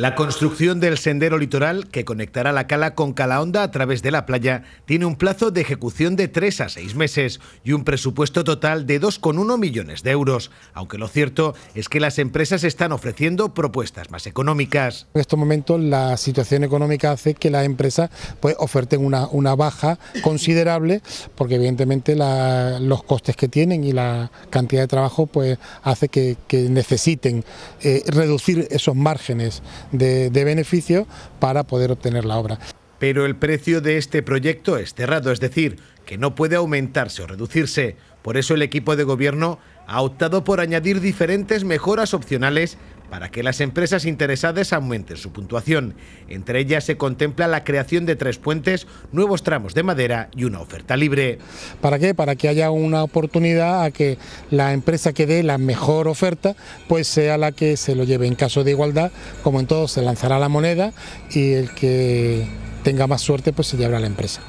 La construcción del sendero litoral que conectará la cala con Honda a través de la playa tiene un plazo de ejecución de tres a seis meses y un presupuesto total de 2,1 millones de euros, aunque lo cierto es que las empresas están ofreciendo propuestas más económicas. En estos momentos la situación económica hace que las empresas pues, oferten una, una baja considerable porque evidentemente los costes que tienen y la cantidad de trabajo pues, hace que, necesiten eh, reducir esos márgenes de, beneficio para poder obtener la obra. Pero el precio de este proyecto es cerrado, es decir, que no puede aumentarse o reducirse. Por eso el equipo de gobierno ha optado por añadir diferentes mejoras opcionales para que las empresas interesadas aumenten su puntuación. Entre ellas se contempla la creación de tres puentes, nuevos tramos de madera y una oferta libre. ¿Para qué? Para que haya una oportunidad a que la empresa que dé la mejor oferta pues sea la que se lo lleve. En caso de igualdad, como en todo, se lanzará la moneda y el que tenga más suerte pues se llevará la empresa.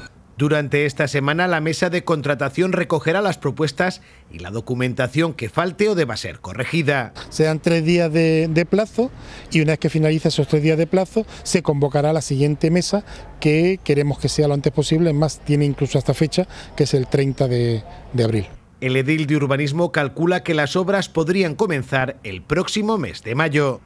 Durante esta semana la mesa de contratación recogerá las propuestas y la documentación que falte o deba ser corregida. Sean tres días de, plazo y una vez que finalice esos tres días de plazo se convocará la siguiente mesa que queremos que sea lo antes posible, más tiene incluso hasta fecha que es el 30 de abril. El edil de urbanismo calcula que las obras podrían comenzar el próximo mes de mayo.